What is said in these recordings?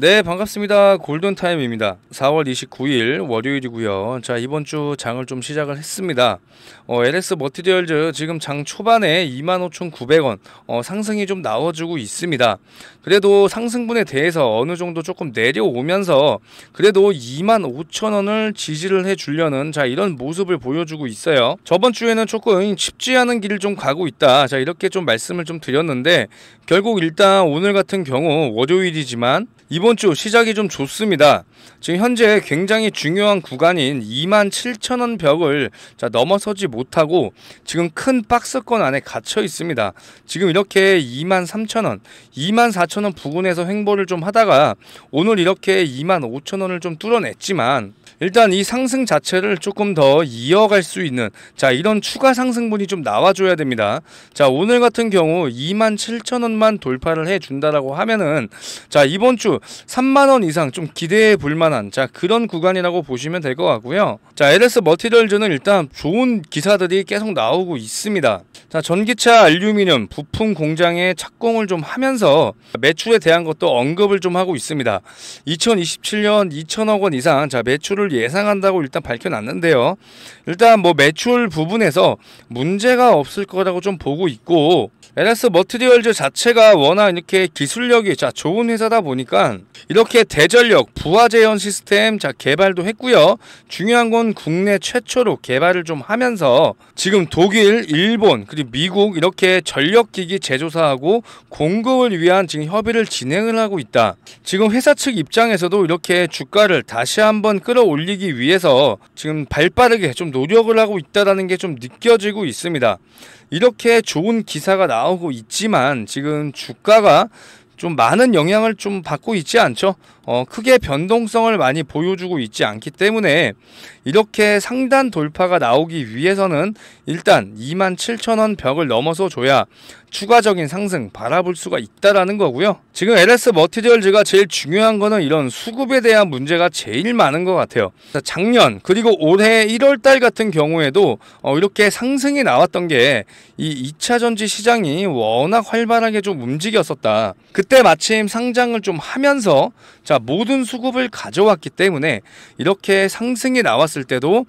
네 반갑습니다 골든타임입니다 4월 29일 월요일이고요 자 이번주 장을 좀 시작을 했습니다 어, LS 머티리얼즈 지금 장 초반에 25,900원 어, 상승이 좀 나와주고 있습니다 그래도 상승분에 대해서 어느정도 조금 내려오면서 그래도 25,000원을 지지를 해주려는 자 이런 모습을 보여주고 있어요 저번주에는 조금 쉽지 않은 길을 좀 가고 있다 자 이렇게 좀 말씀을 좀 드렸는데 결국 일단 오늘 같은 경우 월요일이지만 이번 주 시작이 좀 좋습니다. 지금 현재 굉장히 중요한 구간인 2만 7천 원 벽을 자, 넘어서지 못하고 지금 큰 박스권 안에 갇혀 있습니다. 지금 이렇게 2만 3천 원, 2만 4천 원 부근에서 횡보를 좀 하다가 오늘 이렇게 2만 5천 원을 좀 뚫어냈지만 일단 이 상승 자체를 조금 더 이어갈 수 있는 자 이런 추가 상승분이 좀 나와줘야 됩니다. 자 오늘 같은 경우 27,000원만 돌파를 해준다라고 하면은 자 이번 주 3만원 이상 좀 기대해 볼만한 자 그런 구간이라고 보시면 될 것 같고요. 자 LS 머티리얼즈는 일단 좋은 기사들이 계속 나오고 있습니다. 자 전기차 알루미늄 부품 공장에 착공을 좀 하면서 매출에 대한 것도 언급을 좀 하고 있습니다. 2027년 2천억 원 이상 자 매출을 매출을 예상한다고 일단 밝혀놨는데요. 일단 뭐 매출 부분에서 문제가 없을 거라고 좀 보고 있고 LS 머트리얼즈 자체가 워낙 이렇게 기술력이 자 좋은 회사다 보니까 이렇게 대전력 부하 재현 시스템 자 개발도 했고요. 중요한 건 국내 최초로 개발을 좀 하면서 지금 독일, 일본 그리고 미국 이렇게 전력 기기 제조사하고 공급을 위한 지금 협의를 진행을 하고 있다. 지금 회사 측 입장에서도 이렇게 주가를 다시 한번 끌어올리기 위해서 지금 발빠르게 좀 노력을 하고 있다라는 게 좀 느껴지고 있습니다. 이렇게 좋은 기사가 나오고 있지만 지금 주가가 좀 많은 영향을 좀 받고 있지 않죠. 어, 크게 변동성을 많이 보여주고 있지 않기 때문에 이렇게 상단 돌파가 나오기 위해서는 일단 27,000원 벽을 넘어서 줘야 추가적인 상승 바라볼 수가 있다라는 거고요. 지금 LS 머티리얼즈가 제일 중요한 거는 이런 수급에 대한 문제가 제일 많은 것 같아요. 작년 그리고 올해 1월 달 같은 경우에도 어, 이렇게 상승이 나왔던 게 이 2차 전지 시장이 워낙 활발하게 좀 움직였었다. 그때 마침 상장을 좀 하면서 자 모든 수급을 가져왔기 때문에 이렇게 상승이 나왔을 때도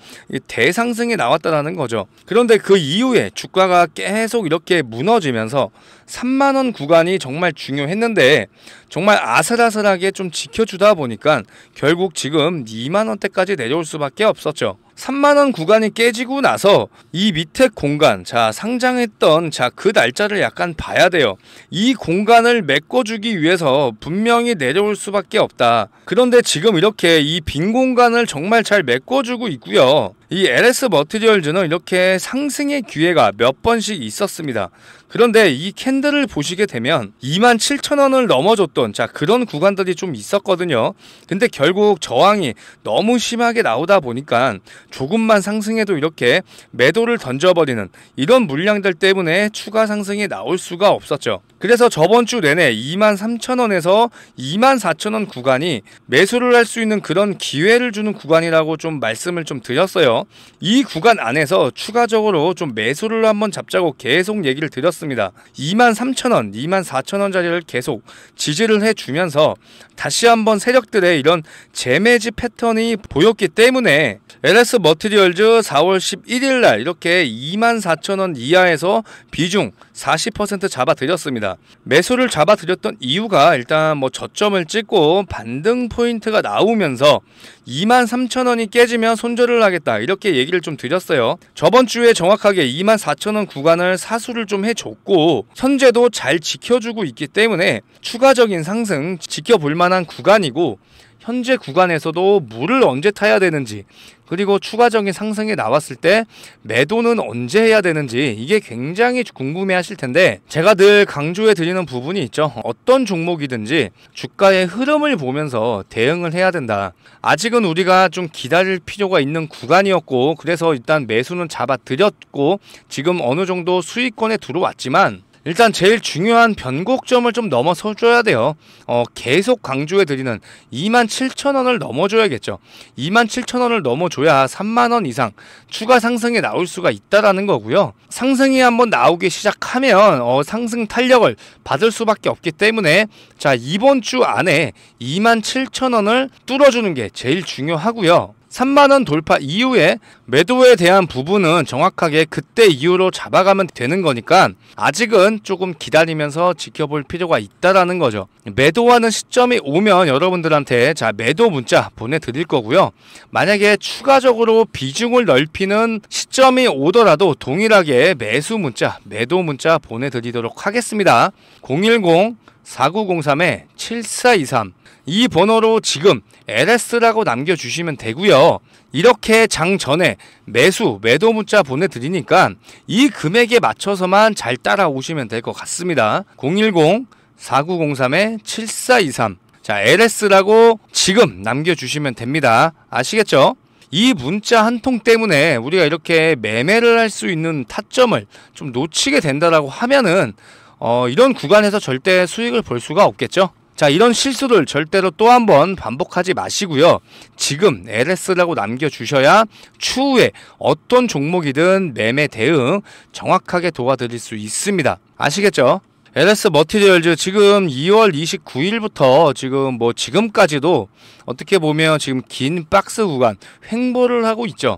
대상승이 나왔다라는 거죠. 그런데 그 이후에 주가가 계속 이렇게 무너지면서 나오면서 3만원 구간이 정말 중요했는데 정말 아슬아슬하게 좀 지켜주다 보니까 결국 지금 2만원대까지 내려올 수밖에 없었죠. 3만원 구간이 깨지고 나서 이 밑에 공간 자 상장했던 자 그 날짜를 약간 봐야 돼요 이 공간을 메꿔주기 위해서 분명히 내려올 수밖에 없다 그런데 지금 이렇게 이 빈 공간을 정말 잘 메꿔주고 있고요 이 LS 머티리얼즈는 이렇게 상승의 기회가 몇 번씩 있었습니다. 그런데 이 캔들을 보시게 되면 27,000원을 넘어줬던 자 그런 구간들이 좀 있었거든요. 근데 결국 저항이 너무 심하게 나오다 보니까 조금만 상승해도 이렇게 매도를 던져버리는 이런 물량들 때문에 추가 상승이 나올 수가 없었죠. 그래서 저번 주 내내 23,000원에서 24,000원 구간이 매수를 할 수 있는 그런 기회를 주는 구간이라고 좀 말씀을 좀 드렸어요. 이 구간 안에서 추가적으로 좀 매수를 한번 잡자고 계속 얘기를 드렸습니다. 23,000원, 24,000원 자리를 계속 지지를 해주면서 다시 한번 세력들의 이런 재매지 패턴이 보였기 때문에 LS 머티리얼즈 4월 11일 날 이렇게 24,000원 이하에서 비중 40% 잡아들였습니다. 매수를 잡아들였던 이유가 일단 뭐 저점을 찍고 반등 포인트가 나오면서 23,000원이 깨지면 손절을 하겠다 이렇게 얘기를 좀 드렸어요. 저번 주에 정확하게 24,000원 구간을 사수를 좀 해줬고 현재도 잘 지켜주고 있기 때문에 추가적인 상승 지켜볼 만한 구간이고 현재 구간에서도 물을 언제 타야 되는지 그리고 추가적인 상승에 나왔을 때 매도는 언제 해야 되는지 이게 굉장히 궁금해 하실 텐데 제가 늘 강조해 드리는 부분이 있죠. 어떤 종목이든지 주가의 흐름을 보면서 대응을 해야 된다. 아직은 우리가 좀 기다릴 필요가 있는 구간이었고 그래서 일단 매수는 잡아드렸고 지금 어느 정도 수익권에 들어왔지만 일단 제일 중요한 변곡점을 좀 넘어서줘야 돼요. 어, 계속 강조해드리는 27,000원을 넘어줘야겠죠. 27,000원을 넘어줘야 3만원 이상 추가 상승에 나올 수가 있다라는 거고요. 상승이 한번 나오기 시작하면 어, 상승 탄력을 받을 수밖에 없기 때문에 자 이번 주 안에 27,000원을 뚫어주는 게 제일 중요하고요. 3만원 돌파 이후에 매도에 대한 부분은 정확하게 그때 이후로 잡아가면 되는 거니까 아직은 조금 기다리면서 지켜볼 필요가 있다라는 거죠. 매도하는 시점이 오면 여러분들한테 자 매도 문자 보내드릴 거고요. 만약에 추가적으로 비중을 넓히는 시점이 오더라도 동일하게 매수 문자, 매도 문자 보내드리도록 하겠습니다. 010 4903-7423이 번호로 지금 LS라고 남겨주시면 되고요. 이렇게 장 전에 매수, 매도 문자 보내드리니까 이 금액에 맞춰서만 잘 따라오시면 될 것 같습니다. 010-4903-7423 자, LS라고 지금 남겨주시면 됩니다. 아시겠죠? 이 문자 한 통 때문에 우리가 이렇게 매매를 할 수 있는 타점을 좀 놓치게 된다라고 하면은 어, 이런 구간에서 절대 수익을 볼 수가 없겠죠. 자 이런 실수를 절대로 또 한 번 반복하지 마시고요. 지금 LS라고 남겨주셔야 추후에 어떤 종목이든 매매 대응 정확하게 도와드릴 수 있습니다. 아시겠죠? LS 머티리얼즈 지금 2월 29일부터 지금 뭐 지금까지도 어떻게 보면 지금 긴 박스 구간 횡보를 하고 있죠.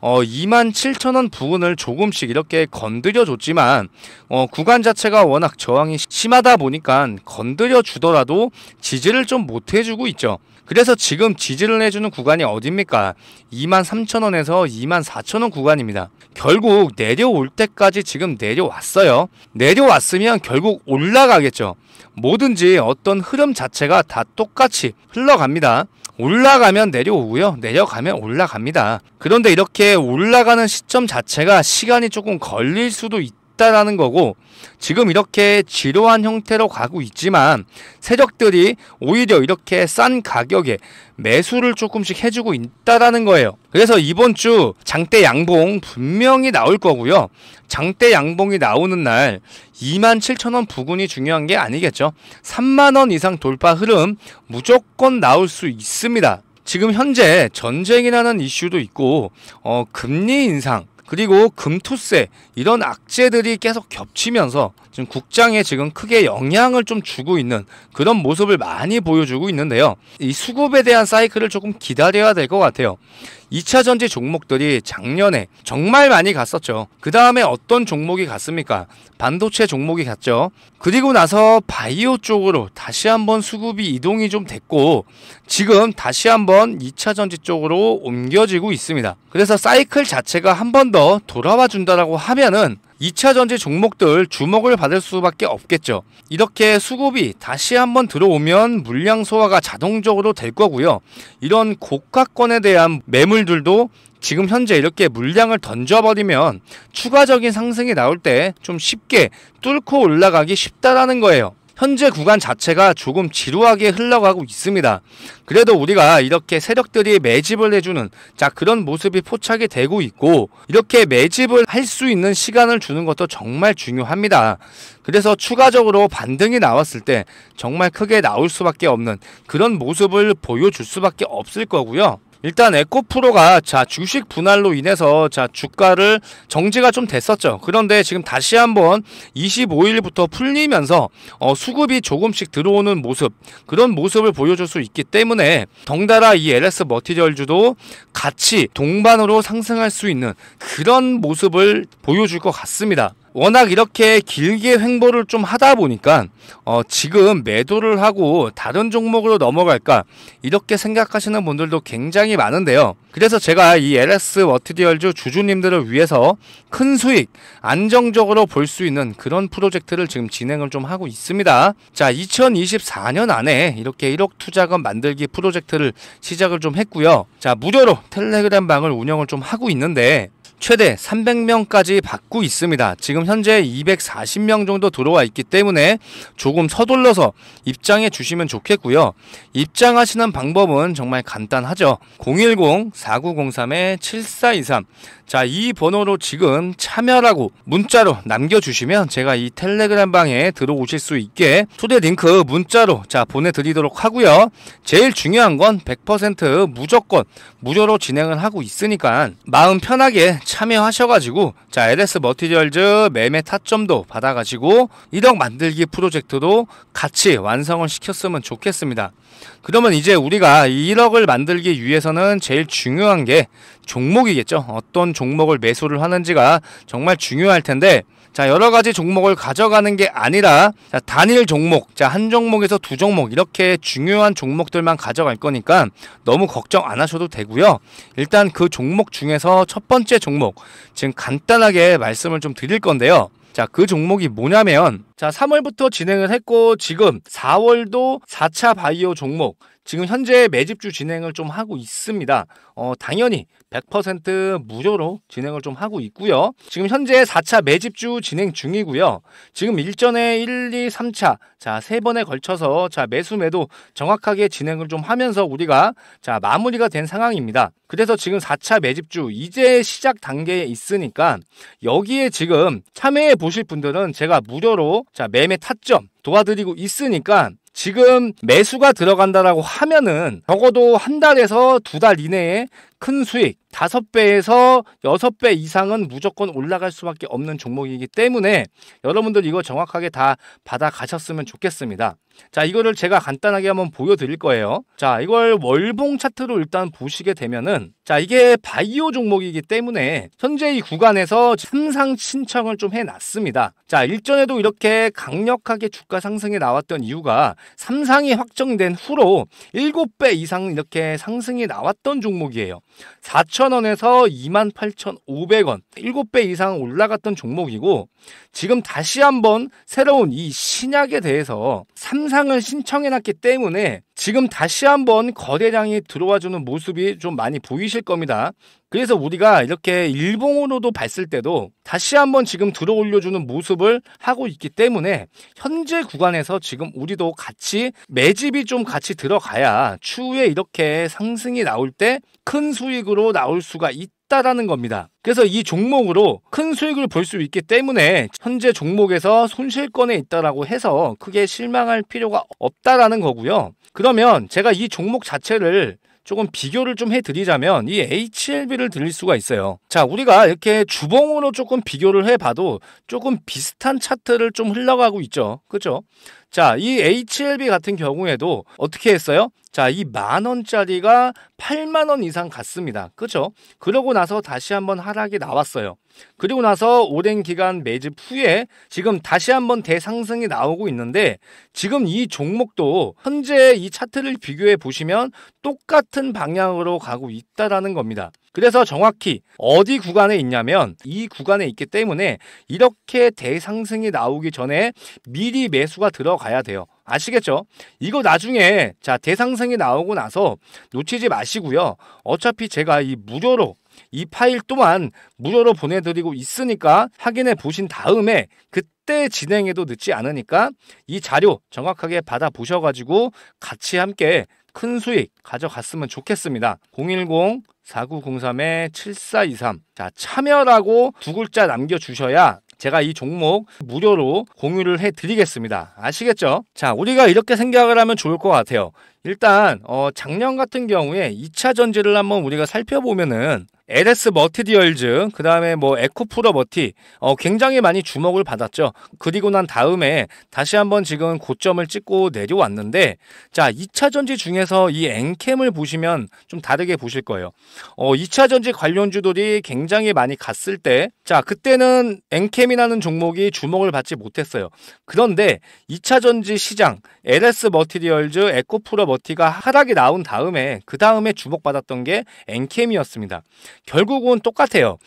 어, 2만 7천 원 부근을 조금씩 이렇게 건드려 줬지만 어, 구간 자체가 워낙 저항이 심하다 보니까 건드려 주더라도 지지를 좀 못 해주고 있죠. 그래서 지금 지지를 해주는 구간이 어딥니까? 2만 3천 원에서 2만 4천 원 구간입니다. 결국 내려올 때까지 지금 내려왔어요. 내려왔으면 결국 올라가겠죠. 뭐든지 어떤 흐름 자체가 다 똑같이 흘러갑니다. 올라가면 내려오고요. 내려가면 올라갑니다. 그런데 이렇게 올라가는 시점 자체가 시간이 조금 걸릴 수도 있죠 있다라는 거고 지금 이렇게 지루한 형태로 가고 있지만 세력들이 오히려 이렇게 싼 가격에 매수를 조금씩 해주고 있다라는 거예요. 그래서 이번 주 장대 양봉 분명히 나올 거고요. 장대 양봉이 나오는 날 27,000원 부근이 중요한 게 아니겠죠. 3만원 이상 돌파 흐름 무조건 나올 수 있습니다. 지금 현재 전쟁이라는 이슈도 있고 어, 금리 인상 그리고 금투세 이런 악재들이 계속 겹치면서 지금 국장에 지금 크게 영향을 좀 주고 있는 그런 모습을 많이 보여주고 있는데요. 이 수급에 대한 사이클을 조금 기다려야 될 것 같아요. 2차 전지 종목들이 작년에 정말 많이 갔었죠. 그 다음에 어떤 종목이 갔습니까? 반도체 종목이 갔죠. 그리고 나서 바이오 쪽으로 다시 한번 수급이 이동이 좀 됐고 지금 다시 한번 2차 전지 쪽으로 옮겨지고 있습니다. 그래서 사이클 자체가 한 번 더 돌아와 준다라고 하면은 2차 전지 종목들 주목을 받을 수밖에 없겠죠. 이렇게 수급이 다시 한번 들어오면 물량 소화가 자동적으로 될 거고요. 이런 고가권에 대한 매물들도 지금 현재 이렇게 물량을 던져버리면 추가적인 상승이 나올 때 좀 쉽게 뚫고 올라가기 쉽다라는 거예요. 현재 구간 자체가 조금 지루하게 흘러가고 있습니다. 그래도 우리가 이렇게 세력들이 매집을 해주는 자 그런 모습이 포착이 되고 있고 이렇게 매집을 할 수 있는 시간을 주는 것도 정말 중요합니다. 그래서 추가적으로 반등이 나왔을 때 정말 크게 나올 수밖에 없는 그런 모습을 보여줄 수밖에 없을 거고요. 일단 에코프로가 자 주식 분할로 인해서 자 주가를 정지가 좀 됐었죠. 그런데 지금 다시 한번 25일부터 풀리면서 어, 수급이 조금씩 들어오는 모습 그런 모습을 보여줄 수 있기 때문에 덩달아 이 LS 머티리얼주도 같이 동반으로 상승할 수 있는 그런 모습을 보여줄 것 같습니다. 워낙 이렇게 길게 횡보를 좀 하다 보니까 어 지금 매도를 하고 다른 종목으로 넘어갈까 이렇게 생각하시는 분들도 굉장히 많은데요. 그래서 제가 이 LS 워트디얼즈 주주님들을 위해서 큰 수익 안정적으로 볼 수 있는 그런 프로젝트를 지금 진행을 좀 하고 있습니다. 자, 2024년 안에 이렇게 1억 투자금 만들기 프로젝트를 시작을 좀 했고요. 자, 무료로 텔레그램 방을 운영을 좀 하고 있는데 최대 300명까지 받고 있습니다. 지금 현재 240명 정도 들어와 있기 때문에 조금 서둘러서 입장해 주시면 좋겠고요. 입장하시는 방법은 정말 간단하죠. 010-4903-7423. 자, 이 번호로 지금 참여라고 문자로 남겨주시면 제가 이 텔레그램 방에 들어오실 수 있게 초대 링크 문자로 자, 보내드리도록 하고요. 제일 중요한 건 100% 무조건 무료로 진행을 하고 있으니까 마음 편하게 참여하셔가지고 자 LS 머티리얼즈 매매 타점도 받아가지고 이덕 만들기 프로젝트도 같이 완성을 시켰으면 좋겠습니다. 그러면 이제 우리가 1억을 만들기 위해서는 제일 중요한 게 종목이겠죠. 어떤 종목을 매수를 하는지가 정말 중요할 텐데 자 여러 가지 종목을 가져가는 게 아니라 자, 단일 종목, 자 한 종목에서 두 종목 이렇게 중요한 종목들만 가져갈 거니까 너무 걱정 안 하셔도 되고요. 일단 그 종목 중에서 첫 번째 종목 지금 간단하게 말씀을 좀 드릴 건데요. 자, 그 종목이 뭐냐면 자, 3월부터 진행을 했고 지금 4월도 4차 바이오 종목 지금 현재 매집주 진행을 좀 하고 있습니다. 어, 당연히 100% 무료로 진행을 좀 하고 있고요. 지금 현재 4차 매집주 진행 중이고요. 지금 일전에 1, 2, 3차 자, 세 번에 걸쳐서 자, 매수 매도 정확하게 진행을 좀 하면서 우리가 자, 마무리가 된 상황입니다. 그래서 지금 4차 매집주 이제 시작 단계에 있으니까 여기에 지금 참여해 보실 분들은 제가 무료로 자, 매매 타점 도와드리고 있으니까 지금 매수가 들어간다라고 하면은 적어도 한 달에서 두 달 이내에 큰 수익 5배에서 6배 이상은 무조건 올라갈 수밖에 없는 종목이기 때문에 여러분들 이거 정확하게 다 받아가셨으면 좋겠습니다. 자 이거를 제가 간단하게 한번 보여드릴 거예요. 자 이걸 월봉 차트로 일단 보시게 되면은 자, 이게 바이오 종목이기 때문에 현재 이 구간에서 참상 신청을 좀 해놨습니다. 자, 일전에도 이렇게 강력하게 주가 상승이 나왔던 이유가 삼상이 확정된 후로 7배 이상 이렇게 상승이 나왔던 종목이에요. 4,000원에서 28,500원, 7배 이상 올라갔던 종목이고 지금 다시 한번 새로운 이 신약에 대해서 삼상을 신청해놨기 때문에 지금 다시 한번 거대량이 들어와주는 모습이 좀 많이 보이실 겁니다. 그래서 우리가 이렇게 일봉으로도 봤을 때도 다시 한번 지금 들어 올려주는 모습을 하고 있기 때문에 현재 구간에서 지금 우리도 같이 매집이 좀 같이 들어가야 추후에 이렇게 상승이 나올 때 큰 수익으로 나올 수가 있다. 있다라는 겁니다. 그래서 이 종목으로 큰 수익을 볼 수 있기 때문에 현재 종목에서 손실권에 있다라고 해서 크게 실망할 필요가 없다라는 거고요. 그러면 제가 이 종목 자체를 조금 비교를 좀 해드리자면 이 HLB를 들릴 수가 있어요. 자, 우리가 이렇게 주봉으로 조금 비교를 해봐도 조금 비슷한 차트를 좀 흘러가고 있죠. 그죠? 자, 이 HLB 같은 경우에도 어떻게 했어요? 자, 이 만원짜리가 8만원 이상 갔습니다. 그죠? 그러고 나서 다시 한번 하락이 나왔어요. 그리고 나서 오랜 기간 매집 후에 지금 다시 한번 대상승이 나오고 있는데 지금 이 종목도 현재 이 차트를 비교해 보시면 똑같은 방향으로 가고 있다라는 겁니다. 그래서 정확히 어디 구간에 있냐면 이 구간에 있기 때문에 이렇게 대상승이 나오기 전에 미리 매수가 들어가야 돼요. 아시겠죠? 이거 나중에 자 대상승이 나오고 나서 놓치지 마시고요. 어차피 제가 이 무료로 이 파일 또한 무료로 보내드리고 있으니까 확인해 보신 다음에 그때 진행해도 늦지 않으니까 이 자료 정확하게 받아보셔가지고 같이 함께 큰 수익 가져갔으면 좋겠습니다. 010 4903-7423. 자, 참여라고 두 글자 남겨주셔야 제가 이 종목 무료로 공유를 해드리겠습니다. 아시겠죠? 자, 우리가 이렇게 생각을 하면 좋을 것 같아요. 일단, 어, 작년 같은 경우에 2차 전지를 한번 우리가 살펴보면은 LS 머티디얼즈그 다음에 뭐 에코프로 머티, 어, 굉장히 많이 주목을 받았죠. 그리고 난 다음에 다시 한번 지금 고점을 찍고 내려왔는데, 자, 2차 전지 중에서 이 엔캠을 보시면 좀 다르게 보실 거예요. 어, 2차 전지 관련주들이 굉장히 많이 갔을 때, 자, 그때는 엔캠이라는 종목이 주목을 받지 못했어요. 그런데 2차 전지 시장, LS 머티디얼즈 에코프로 머티가 하락이 나온 다음에, 그 다음에 주목받았던 게 엔캠이었습니다. 결국은 똑같아요.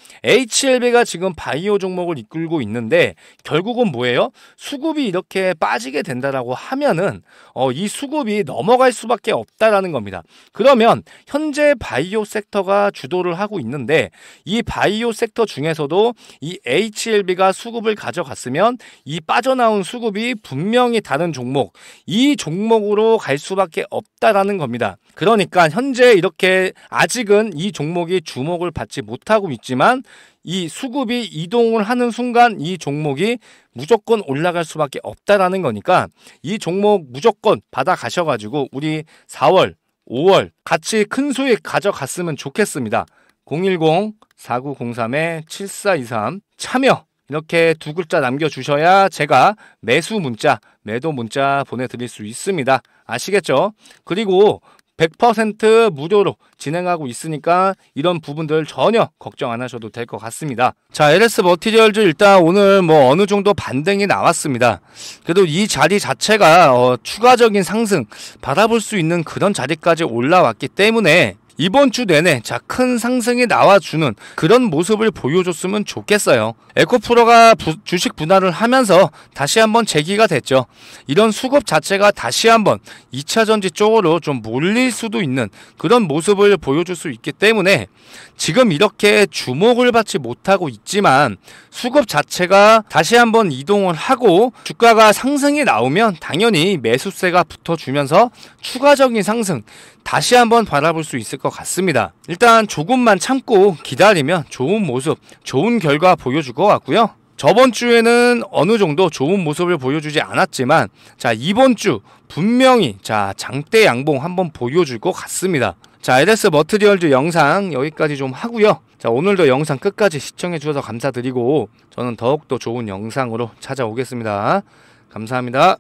HLB가 지금 바이오 종목을 이끌고 있는데 결국은 뭐예요? 수급이 이렇게 빠지게 된다라고 하면은 어, 이 수급이 넘어갈 수밖에 없다라는 겁니다. 그러면 현재 바이오 섹터가 주도를 하고 있는데 이 바이오 섹터 중에서도 이 HLB가 수급을 가져갔으면 이 빠져나온 수급이 분명히 다른 종목, 이 종목으로 갈 수밖에 없다라는 겁니다. 그러니까 현재 이렇게 아직은 이 종목이 주목을 받지 못하고 있지만 이 수급이 이동을 하는 순간 이 종목이 무조건 올라갈 수밖에 없다라는 거니까 이 종목 무조건 받아 가셔가지고 우리 4월, 5월 같이 큰 수익 가져갔으면 좋겠습니다. 010-4903-7423 참여 이렇게 두 글자 남겨주셔야 제가 매수 문자, 매도 문자 보내드릴 수 있습니다. 아시겠죠? 그리고 100% 무료로 진행하고 있으니까 이런 부분들 전혀 걱정 안 하셔도 될 것 같습니다. 자, LS 머티리얼즈 일단 오늘 뭐 어느 정도 반등이 나왔습니다. 그래도 이 자리 자체가 어, 추가적인 상승 받아볼 수 있는 그런 자리까지 올라왔기 때문에 이번 주 내내 자큰 상승이 나와주는 그런 모습을 보여줬으면 좋겠어요. 에코프로가 부, 주식 분할을 하면서 다시 한번 제기가 됐죠. 이런 수급 자체가 다시 한번 2차전지 쪽으로 좀 몰릴 수도 있는 그런 모습을 보여줄 수 있기 때문에 지금 이렇게 주목을 받지 못하고 있지만 수급 자체가 다시 한번 이동을 하고 주가가 상승이 나오면 당연히 매수세가 붙어주면서 추가적인 상승 다시 한번 바라볼 수 있을 것 같습니다. 일단 조금만 참고 기다리면 좋은 모습, 좋은 결과 보여줄 것 같고요. 저번 주에는 어느 정도 좋은 모습을 보여주지 않았지만 자 이번 주 분명히 자 장대 양봉 한번 보여줄 것 같습니다. 자 LS 머트리얼즈 영상 여기까지 좀 하고요. 자 오늘도 영상 끝까지 시청해주셔서 감사드리고 저는 더욱더 좋은 영상으로 찾아오겠습니다. 감사합니다.